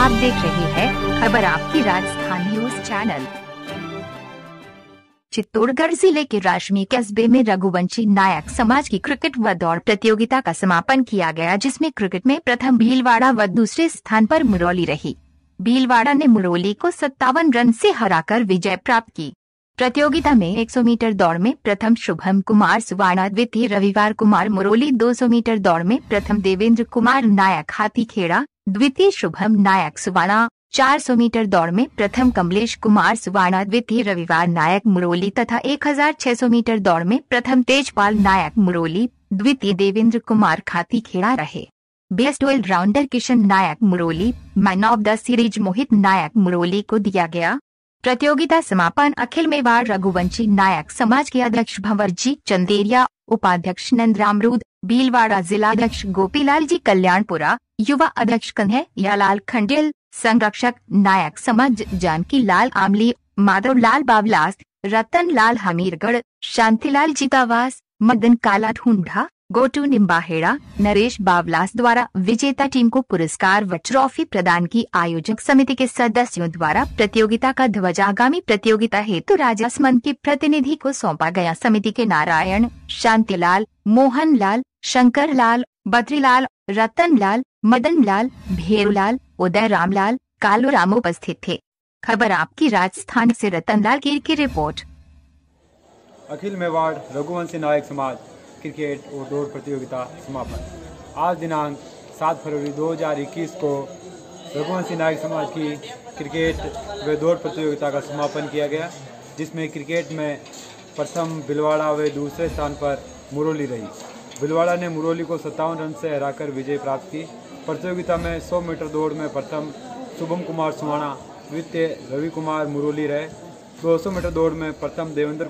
आप देख रहे हैं खबर आपकी राजस्थान न्यूज चैनल चित्तौड़गढ़ जिले के राशमी कस्बे में रघुवंशी नायक समाज की क्रिकेट व दौड़ प्रतियोगिता का समापन किया गया जिसमें क्रिकेट में प्रथम भीलवाड़ा व दूसरे स्थान पर मुरौली रही भीलवाड़ा ने मुरौली को सत्तावन रन से हराकर विजय प्राप्त की प्रतियोगिता में 100 मीटर दौड़ में प्रथम शुभम कुमार सुवाणा द्वितीय रविवार कुमार मुरौली 200 मीटर दौड़ में प्रथम देवेंद्र कुमार नायक हाथीखेड़ा द्वितीय शुभम नायक सुवाणा 400 मीटर दौड़ में प्रथम कमलेश कुमार सुवाणा द्वितीय रविवार नायक मुरौली तथा 1600 मीटर दौड़ में प्रथम तेजपाल नायक मुरोली द्वितीय देवेंद्र कुमार खाती खेड़ा रहे best all rounder Kishan Nayak Muroli man of the series Mohit Nayak Murauli को दिया गया प्रतियोगिता समापन अखिल मेवाड़ रघुवंशी नायक समाज के अध्यक्ष जी चंदेरिया उपाध्यक्ष नंद रामरूद भीलवाड़ा जिला अध्यक्ष गोपीलाल जी कल्याणपुरा युवा अध्यक्ष कन्हैया लाल खंडेल संरक्षक नायक समाज जानकी लाल आमली माधव लाल बावलास रतन लाल हमीरगढ़ शांतिलाल जीतावास मदन काला ढूंढा गोटू निम्बाहेड़ा नरेश बावलास द्वारा विजेता टीम को पुरस्कार व ट्रॉफी प्रदान की आयोजक समिति के सदस्यों द्वारा प्रतियोगिता का आगामी प्रतियोगिता हेतु राजस्मंद के प्रतिनिधि को सौंपा गया समिति के नारायण शांतिलाल रतन लाल बद्रीलाल लाल मदनलाल भेरूलाल उदय रामलाल कालू राम उपस्थित थे खबर आपकी राजस्थान से रतन गिर की रिपोर्ट अखिल मेवाड़ रघुवंशी नायक समाज क्रिकेट और दौड़ प्रतियोगिता समापन आज दिनांक सात फरवरी 2021 को रघुवंशी नायक समाज की क्रिकेट व दौड़ प्रतियोगिता का समापन किया गया जिसमें क्रिकेट में प्रथम भिलवाड़ा व दूसरे स्थान पर मुरौली रही भिलवाड़ा ने मुरौली को सत्तावन रन से हराकर विजय प्राप्त की प्रतियोगिता में 100 मीटर दौड़ में प्रथम शुभम कुमार सुहाणा द्वितीय रवि कुमार मुरौली रहे 200 मीटर दौड़ में प्रथम देवेंद्र